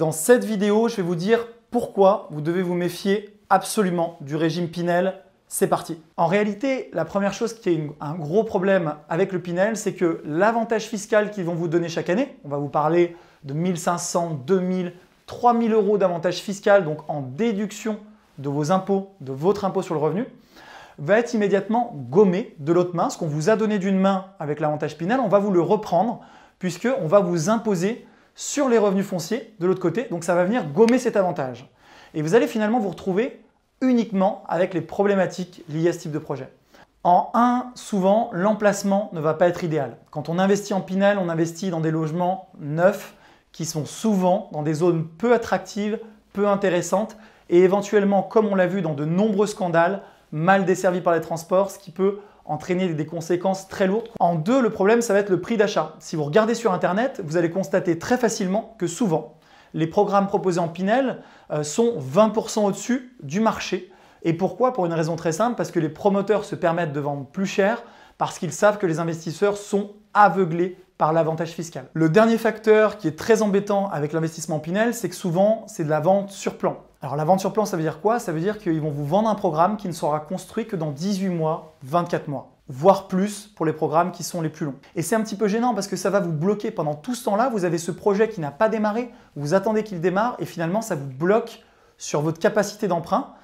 Dans cette vidéo, je vais vous dire pourquoi vous devez vous méfier absolument du régime Pinel. C'est parti. En réalité, la première chose qui est un gros problème avec le Pinel, c'est que l'avantage fiscal qu'ils vont vous donner chaque année, on va vous parler de 1500, 2000, 3000 euros d'avantage fiscal, donc en déduction de vos impôts, de votre impôt sur le revenu, va être immédiatement gommé de l'autre main. Ce qu'on vous a donné d'une main avec l'avantage Pinel, on va vous le reprendre puisqu'on va vous imposer sur les revenus fonciers de l'autre côté, donc ça va venir gommer cet avantage. Et vous allez finalement vous retrouver uniquement avec les problématiques liées à ce type de projet. En 1, souvent, l'emplacement ne va pas être idéal. Quand on investit en Pinel, on investit dans des logements neufs qui sont souvent dans des zones peu attractives, peu intéressantes et éventuellement, comme on l'a vu dans de nombreux scandales, mal desservis par les transports, ce qui peut entraîner des conséquences très lourdes. En deux, le problème, ça va être le prix d'achat. Si vous regardez sur Internet, vous allez constater très facilement que souvent, les programmes proposés en Pinel euh, sont 20% au-dessus du marché. Et pourquoi Pour une raison très simple, parce que les promoteurs se permettent de vendre plus cher, parce qu'ils savent que les investisseurs sont aveuglés par l'avantage fiscal. Le dernier facteur qui est très embêtant avec l'investissement Pinel, c'est que souvent c'est de la vente sur plan. Alors la vente sur plan, ça veut dire quoi Ça veut dire qu'ils vont vous vendre un programme qui ne sera construit que dans 18 mois, 24 mois voire plus pour les programmes qui sont les plus longs. Et c'est un petit peu gênant parce que ça va vous bloquer pendant tout ce temps-là, vous avez ce projet qui n'a pas démarré, vous attendez qu'il démarre et finalement ça vous bloque sur votre capacité d'emprunt